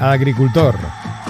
agricultor.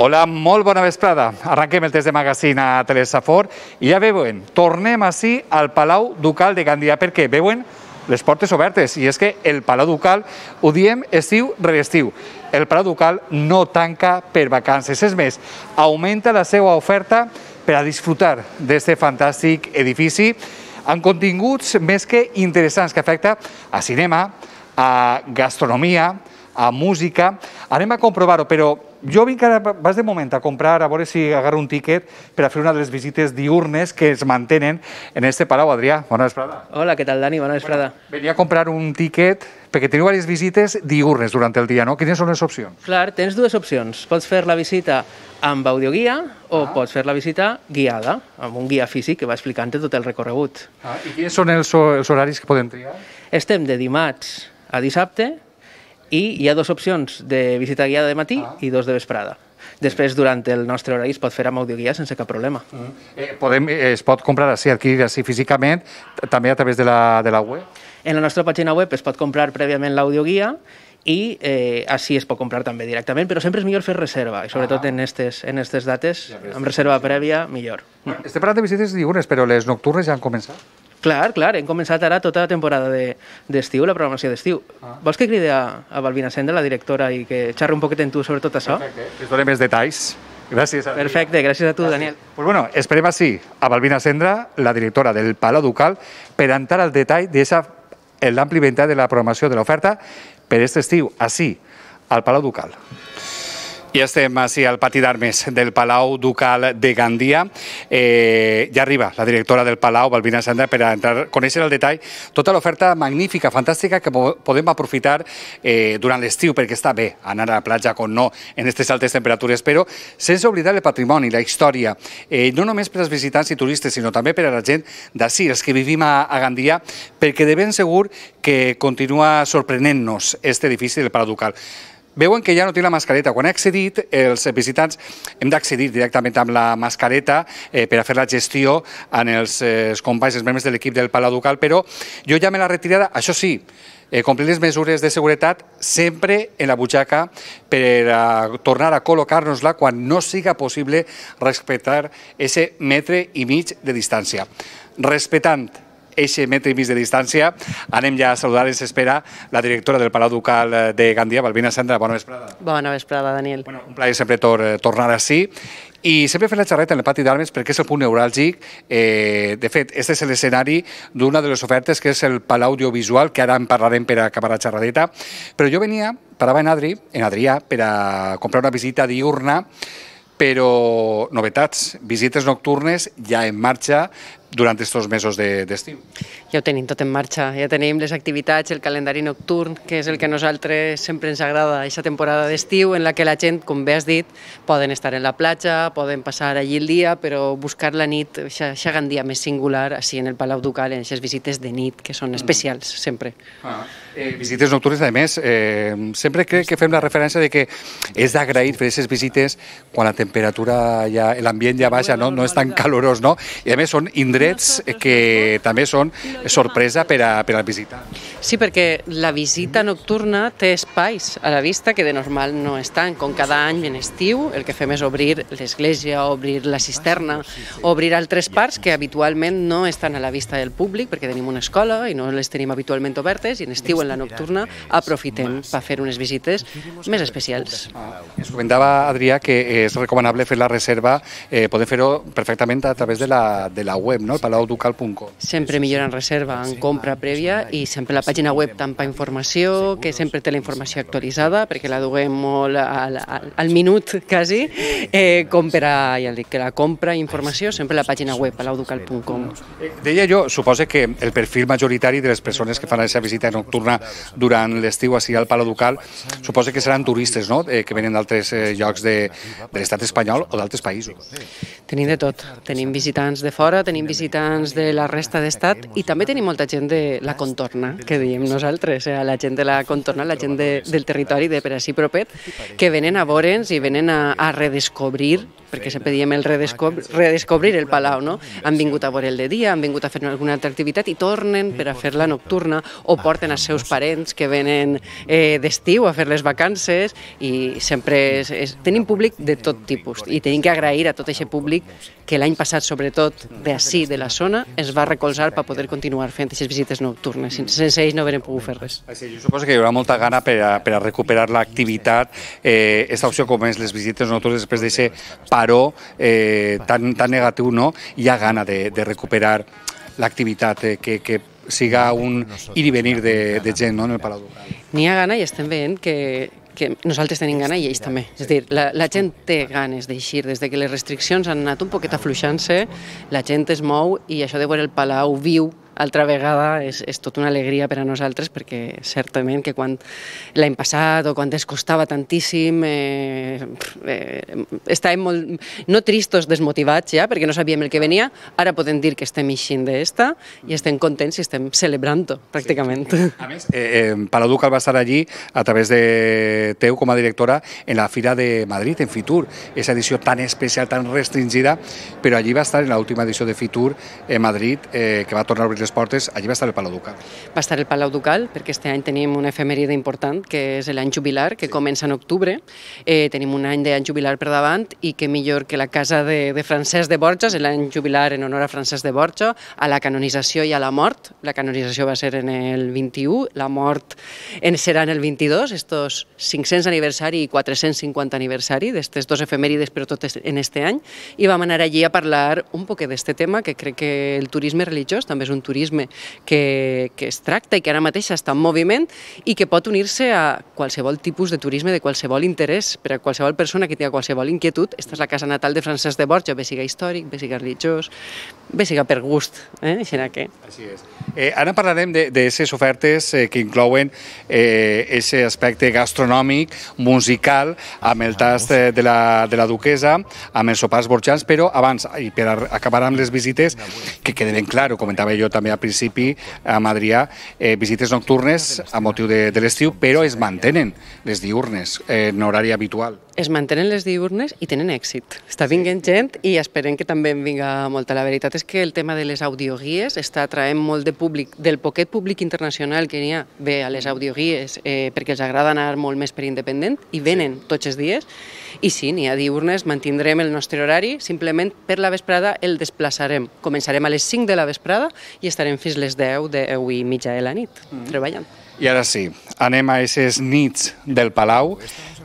Hola, molt bona vesprada. Arrenquem el test de magazín a Telesafor i ja veuen, tornem així al Palau Ducal de Gandia perquè veuen les portes obertes i és que el Palau Ducal ho diem estiu rere estiu. El Palau Ducal no tanca per vacances, és més, augmenta la seva oferta per a disfrutar d'aquest fantàstic edifici amb continguts més que interessants que afecta a cinema, a gastronomia, a música. Anem a comprovar-ho, però jo vinc ara, vas de moment a comprar, a veure si agarro un tiquet per a fer una de les visites diurnes que es mantenen en este palau, Adrià. Bona vesprada. Hola, què tal, Dani? Bona vesprada. Bueno, venia a comprar un tiquet perquè teniu diverses visites diurnes durant el dia, no? Quines són les opcions? Clar, tens dues opcions. Pots fer la visita amb audioguia o ah. pots fer la visita guiada, amb un guia físic que va explicant tot el recorregut. Ah, I quins són els, els horaris que podem triar? Estem de dimarts a dissabte, i hi ha dues opcions de visita guiada de matí ah. i dos de vesprada. Després, durant el nostre horari, es pot fer amb audioguia sense cap problema. Mm. Eh, podem, eh, es pot comprar així, adquirir així físicament, també a través de la, de la web? En la nostra pàgina web es pot comprar prèviament l'audioguia i eh, així es pot comprar també directament, però sempre és millor fer reserva, i sobretot ah. en aquestes en estes dates, ja, amb reserva prèvia, millor. Estem parlant de visites diurnes, però les nocturnes ja han començat? Clar, clar, hem començat ara tota la temporada d'estiu, de, la programació d'estiu. Ah. Vols que cride a, a Balbina Senda, la directora, i que xerri un poquet amb tu sobre tot això? Perfecte, eh? que us doni més detalls. Gràcies. A Perfecte, gràcies a tu, gràcies. Daniel. Pues bueno, esperem així a Balbina Sendra, la directora del Palau Ducal, per entrar al detall d'aquesta l'ampli ventall de la programació de l'oferta per aquest estiu, així, al Palau Ducal. I estem així al pati d'armes del Palau Ducal de Gandia. Eh, ja arriba la directora del Palau, Balbina Sandra, per a entrar, conèixer el detall tota l'oferta magnífica, fantàstica, que podem aprofitar eh, durant l'estiu, perquè està bé anar a la platja, com no, en aquestes altes temperatures, però sense oblidar el patrimoni, la història, eh, no només per als visitants i turistes, sinó també per a la gent d'ací, els que vivim a, a Gandia, perquè de ben segur que continua sorprenent-nos aquest edifici del Palau Ducal veuen que ja no té la mascareta. Quan ha accedit, els visitants hem d'accedir directament amb la mascareta eh, per a fer la gestió en els, eh, els companys, els membres de l'equip del Palau Ducal, però jo ja me l'ha retirada, això sí, eh, complir les mesures de seguretat sempre en la butxaca per a tornar a col·locar-nos-la quan no siga possible respectar aquest metre i mig de distància. Respetant eixe metre i mig de distància. Anem ja a saludar, ens espera la directora del Palau Ducal eh, de Gandia, Balbina Sandra. Bona vesprada. Bona vesprada, Daniel. Bueno, un plaer sempre tor eh, tornar així. I sempre fent la xerreta en el pati d'armes perquè és el punt neuràlgic. Eh, de fet, este és l'escenari d'una de les ofertes que és el Palau Audiovisual, que ara en parlarem per acabar la xerradeta. Però jo venia, parava en Adri, en Adrià, per a comprar una visita diurna però novetats, visites nocturnes ja en marxa, durant aquests mesos d'estiu. De, ja ho tenim tot en marxa, ja tenim les activitats, el calendari nocturn, que és el que a nosaltres sempre ens agrada, aquesta temporada d'estiu en la que la gent, com bé has dit, poden estar en la platja, poden passar allí el dia, però buscar la nit, això gandia més singular, així en el Palau Ducal, en aquestes visites de nit, que són especials, sempre. Ah, eh, visites nocturnes, a més, eh, sempre crec que fem la referència de que és d'agrair fer aquestes visites quan la temperatura, ja, l'ambient ja baixa, no? no és tan calorós, no? I a més són indrets indrets que també són sorpresa per a, per a la visita. Sí, perquè la visita nocturna té espais a la vista que de normal no estan. Com cada any en estiu, el que fem és obrir l'església, obrir la cisterna, obrir altres parts que habitualment no estan a la vista del públic perquè tenim una escola i no les tenim habitualment obertes i en estiu, en la nocturna, aprofitem per fer unes visites més especials. Ah, es comentava Adrià que és recomanable fer la reserva, eh, podem fer-ho perfectament a través de la, de la web, no? no? palauducal.com. Sempre en reserva en compra prèvia i sempre la pàgina web tampa informació, que sempre té la informació actualitzada, perquè la duguem molt al, al, al minut, quasi, eh, com per a, ja dic, la compra i informació, sempre la pàgina web, palauducal.com. Deia jo, suposa que el perfil majoritari de les persones que fan aquesta visita nocturna durant l'estiu ací al Palau Ducal, suposa que seran turistes, no?, eh, que venen d'altres eh, llocs de, de l'estat espanyol o d'altres països. Tenim de tot. Tenim visitants de fora, tenim visitants visitants de la resta d'estat i també tenim molta gent de la contorna, que diem nosaltres, eh? la gent de la contorna, la gent de, del territori de per així propet, que venen a veure'ns i venen a, a redescobrir perquè sempre diem el redescob redescobrir el Palau, no? Han vingut a veure el de dia, han vingut a fer alguna altra activitat i tornen per a fer-la nocturna o porten els seus parents que venen eh, d'estiu a fer les vacances i sempre és, és, tenim públic de tot tipus i tenim que agrair a tot aquest públic que l'any passat, sobretot, d'ací, de la zona es va recolzar per poder continuar fent aquestes visites nocturnes. Sense ells no haurem pogut fer res. jo suposo que hi haurà molta gana per a, per a recuperar l'activitat. Eh, opció com és les visites nocturnes després d'aquest paró eh, tan, tan negatiu, no? Hi ha gana de, de recuperar l'activitat eh, que, que siga un ir i venir de, de gent no, en el Palau Ducal. N'hi ha gana i estem veient que que nosaltres tenim gana i ells també. És dir, la, la gent té ganes d'eixir. Des de que les restriccions han anat un poquet afluixant-se, la gent es mou i això de veure el Palau viu altra vegada és, és tota una alegria per a nosaltres perquè certament que quan l'any passat o quan ens costava tantíssim eh, eh, estàvem molt, no tristos, desmotivats ja, perquè no sabíem el que venia, ara podem dir que estem eixint d'esta i estem contents i estem celebrant-ho, pràcticament. Sí. A més, eh, eh, Palau Ducal va estar allí a través de teu com a directora en la Fira de Madrid, en Fitur, aquesta edició tan especial, tan restringida, però allí va estar en l'última edició de Fitur en Madrid, eh, que va tornar a obrir les les portes, allí va estar el Palau Ducal. Va estar el Palau Ducal, perquè este any tenim una efemèride important, que és l'any jubilar, que sí. comença en octubre. Eh, tenim un any d'any jubilar per davant i que millor que la casa de, de Francesc de Borges, l'any jubilar en honor a Francesc de Borja, a la canonització i a la mort. La canonització va ser en el 21, la mort en serà en el 22, estos 500 aniversari i 450 aniversari d'aquestes dos efemèrides, però tot en este any, i vam anar allí a parlar un poquet d'aquest tema, que crec que el turisme religiós també és un turisme turisme que, que es tracta i que ara mateix està en moviment i que pot unir-se a qualsevol tipus de turisme de qualsevol interès per a qualsevol persona que tingui qualsevol inquietud. Esta és la casa natal de Francesc de Borja, bé siga històric, bé siga religiós, bé siga per gust, eh? així que... Així és. Eh, ara parlarem d'aquestes ofertes eh, que inclouen eh, ese aspecte gastronòmic, musical, amb el tast eh, de la, de la duquesa, amb els sopars borjans, però abans, i per acabar amb les visites, que quede ben ho comentava jo també també al principi a Madrià, eh, visites nocturnes a motiu de, de l'estiu, però es mantenen les diurnes eh, en horari habitual. Es mantenen les diurnes i tenen èxit. Està vinguent gent i esperem que també en vinga molta. La veritat és que el tema de les audioguies està atraent molt de públic, del poquet públic internacional que n'hi ha, ve a les audioguies eh, perquè els agrada anar molt més per independent i venen sí. tots els dies. I sí, n'hi ha diurnes, mantindrem el nostre horari, simplement per la vesprada el desplaçarem. Començarem a les 5 de la vesprada i estarem fins les 10 de 10 eh, i mitja de la nit, mm. treballant. I ara sí, anem a aquestes nits del Palau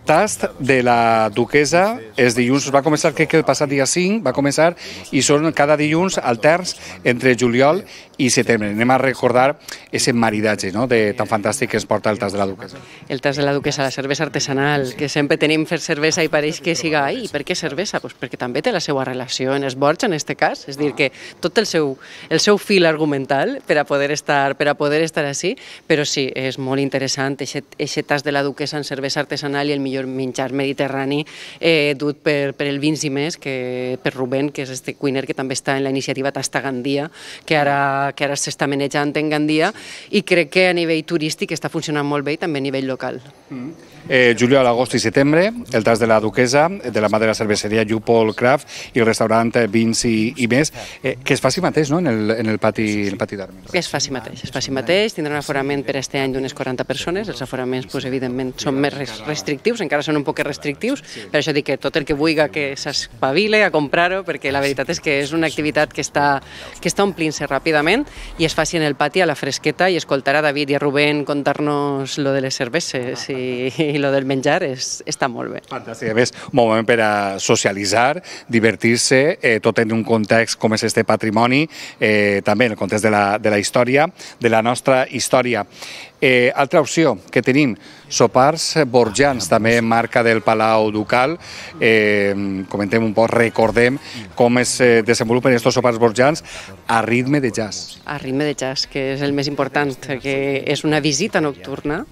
tast de la duquesa és dilluns, va començar crec que el passat dia 5, va començar, i són cada dilluns alterns entre juliol i setembre. Anem a recordar ese maridatge no? de, tan fantàstic que es porta el tast de la duquesa. El tast de la duquesa, la cervesa artesanal, que sempre tenim fer cervesa i pareix que siga, i per què cervesa? Pues perquè també té la seva relació en els en aquest cas, és dir, que tot el seu, el seu fil argumental per a poder estar, per a poder estar així, però sí, és molt interessant, aquest tast de la duquesa en cervesa artesanal i el millor millor menjar mediterrani eh, dut per, per el Vins i més, que per Rubén, que és este cuiner que també està en la iniciativa Tasta Gandia, que ara, que ara s'està manejant en Gandia, i crec que a nivell turístic està funcionant molt bé i també a nivell local. Mm. Eh, juliol, agost i setembre, el tas de la Duquesa, de la mà de la cerveseria Jupol Craft i el restaurant Vins i, i més, eh, que es faci mateix, no?, en el, en el pati, el pati d'Armin. Que es faci mateix, es faci mateix, tindrà un aforament per este any d'unes 40 persones, els aforaments, pues, evidentment, són més restrictius, encara són un poc restrictius, per això dic que tot el que vulgui que s'espavile a comprar-ho, perquè la veritat és que és una activitat que està, que està omplint-se ràpidament i es faci en el pati a la fresqueta i escoltar a David i a Rubén contar-nos lo de les cerveses ah, i, i lo del menjar és, està molt bé. Fantàstic, a més, un moment per a socialitzar, divertir-se, eh, tot en un context com és este patrimoni, eh, també en el context de la, de la història, de la nostra història. Eh, altra opció que tenim, sopars borjans, també marca del Palau Ducal. Eh, comentem un poc, recordem com es eh, desenvolupen aquests sopars borjans a ritme de jazz. A ritme de jazz, que és el més important, que és una visita nocturna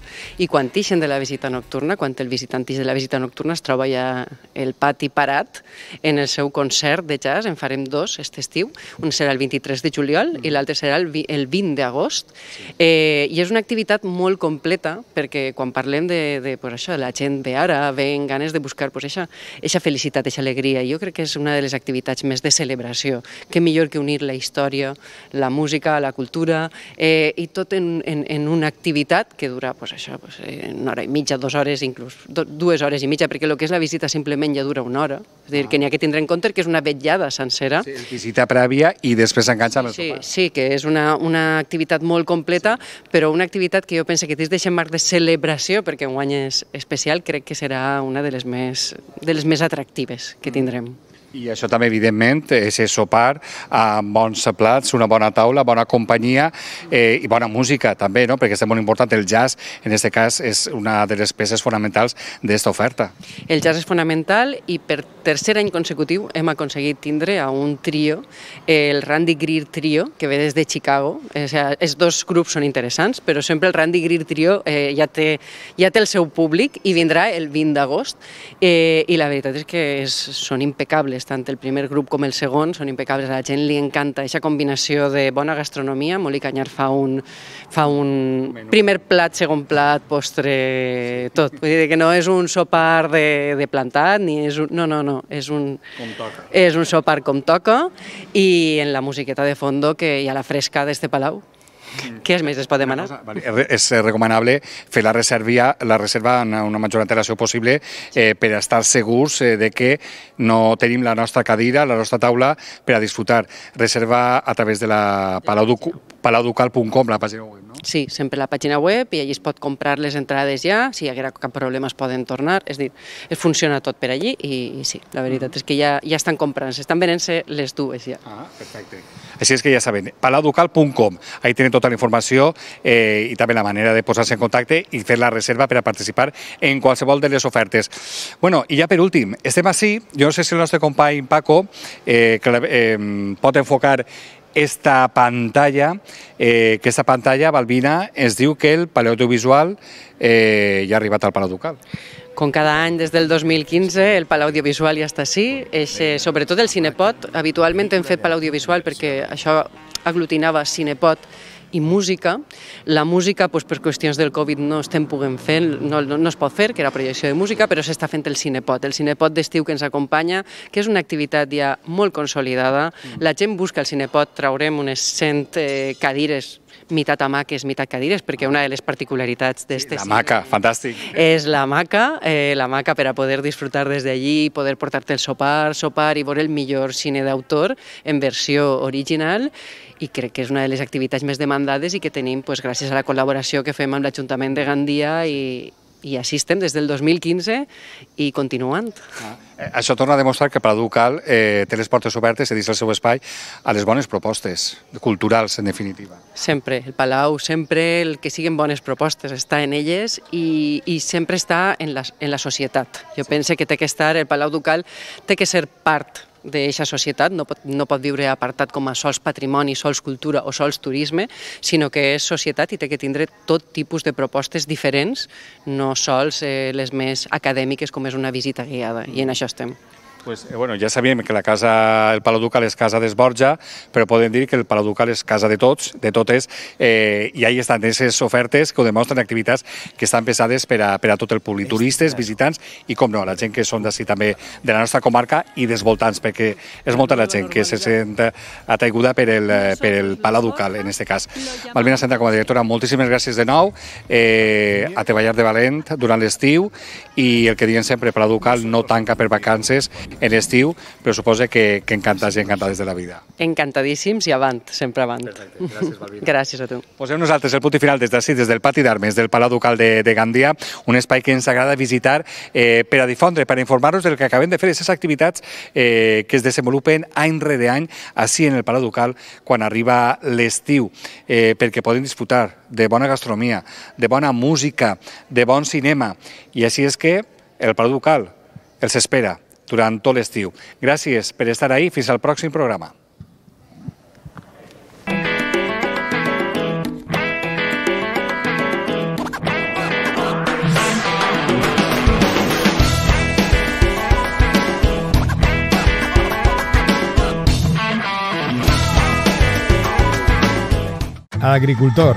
i quan tixen de la visita nocturna, quan el visitant tix de la visita nocturna es troba ja el pati parat en el seu concert de jazz, en farem dos aquest estiu, un serà el 23 de juliol i l'altre serà el 20 d'agost. Eh, I és una activitat societat molt completa, perquè quan parlem de, de pues això, la gent ve ara, ve amb ganes de buscar pues, eixa, eixa felicitat, eixa alegria. Jo crec que és una de les activitats més de celebració. Què millor que unir la història, la música, la cultura, eh, i tot en, en, en una activitat que dura pues, això, pues, eh, una hora i mitja, dues hores, inclús dues hores i mitja, perquè el que és la visita simplement ja dura una hora. És a dir, ah. que n'hi ha que tindre en compte que és una vetllada sencera. Sí, visita prèvia i després s'enganxa sí, les sí, Sí, que és una, una activitat molt completa, sí. però una activitat veritat que jo penso que tens deixat marc de celebració, perquè un guany és especial, crec que serà una de les més, de les més atractives que mm. tindrem. Mm. I això també, evidentment, és sopar amb bons plats, una bona taula, bona companyia eh, i bona música també, no? perquè és molt important. El jazz, en aquest cas, és una de les peces fonamentals d'aquesta oferta. El jazz és fonamental i per tercer any consecutiu hem aconseguit tindre a un trio, el Randy Greer Trio, que ve des de Chicago. O sigui, els dos grups són interessants, però sempre el Randy Greer Trio eh, ja, té, ja té el seu públic i vindrà el 20 d'agost eh, i la veritat és que és, són impecables impecables, tant el primer grup com el segon, són impecables, a la gent li encanta aquesta combinació de bona gastronomia, Molí Canyar fa un, fa un Menú. primer plat, segon plat, postre, tot. Vull dir que no és un sopar de, de plantat, ni és un, no, no, no, és un, com toca. és un sopar com toca i en la musiqueta de fondo que hi ha la fresca d'este palau. Què és més es pot demanar? Cosa, és recomanable fer la reserva, la reserva en una major antelació possible eh, per estar segurs eh, de que no tenim la nostra cadira, la nostra taula per a disfrutar. Reserva a través de la palauducal.com, la pàgina web Sí, sempre la pàgina web i allí es pot comprar les entrades ja, si hi haguera cap problema es poden tornar, és dir, es funciona tot per allí i, i sí, la veritat mm. és que ja, ja estan comprant, s'estan venent-se les dues ja. Ah, perfecte. Així és que ja saben, palauducal.com, ahí tenen tota la informació eh, i també la manera de posar-se en contacte i fer la reserva per a participar en qualsevol de les ofertes. Bueno, i ja per últim, estem així, jo no sé si el nostre company Paco eh, que, eh, pot enfocar esta pantalla, eh, que aquesta pantalla, Balbina, ens diu que el Audiovisual eh, ja ha arribat al Palau Ducal. Com cada any, des del 2015, el Palau Audiovisual ja està així. eh, sobretot el Cinepot, habitualment hem fet Palau Audiovisual perquè això aglutinava Cinepot i música. La música, doncs, per qüestions del Covid, no estem puguem fer, no, no, es pot fer, que era projecció de música, però s'està fent el Cinepot, el Cinepot d'estiu que ens acompanya, que és una activitat ja molt consolidada. Mm. La gent busca el Cinepot, traurem unes 100 eh, cadires mitat hamaques, mitat cadires, perquè una de les particularitats d'este... Sí, la maca, fantàstic. És la maca, eh, la maca per a poder disfrutar des d'allí, poder portar-te el sopar, sopar i veure el millor cine d'autor en versió original i crec que és una de les activitats més demandades i que tenim pues, gràcies a la col·laboració que fem amb l'Ajuntament de Gandia i, i així estem des del 2015 i continuant. Ah. Eh, això torna a demostrar que Pradú Cal eh, té les portes obertes i dins el seu espai a les bones propostes culturals, en definitiva. Sempre, el Palau, sempre el que siguin bones propostes està en elles i, i sempre està en la, en la societat. Jo sí. pense que té que estar, el Palau Ducal té que ser part d'aquesta societat, no pot, no pot viure apartat com a sols patrimoni, sols cultura o sols turisme, sinó que és societat i té que tindre tot tipus de propostes diferents, no sols eh, les més acadèmiques com és una visita guiada, i en mm. això estem. Pues, eh, bueno, ja sabíem que la casa, el Palau Ducal és casa d'Esborja, però podem dir que el Palau Ducal és casa de tots, de totes, eh, i ahí estan aquestes ofertes que ho demostren activitats que estan pesades per a, per a tot el públic, turistes, visitants i, com no, la gent que són d'ací també de la nostra comarca i dels voltants, perquè és molta la gent que se sent ataiguda per el, eh, per el Palau Ducal, en aquest cas. Malvina Santa, com a directora, moltíssimes gràcies de nou, eh, a treballar de valent durant l'estiu i el que diuen sempre, Palau Ducal no tanca per vacances, en estiu, però suposa que, que encantats i encantades de la vida. Encantadíssims i avant, sempre avant. Perfecte. Gràcies, Valvina. Gràcies a tu. Posem nosaltres el punt i final des d'ací, des del Pati d'Armes, del Palau Ducal de, de Gandia, un espai que ens agrada visitar eh, per a difondre, per a informar-nos del que acabem de fer, aquestes activitats eh, que es desenvolupen any rere any ací en el Palau Ducal quan arriba l'estiu, eh, perquè poden disfrutar de bona gastronomia, de bona música, de bon cinema. I així és que el Palau Ducal els espera durant tot l'estiu. Gràcies per estar ahí. Fins al pròxim programa. Agricultor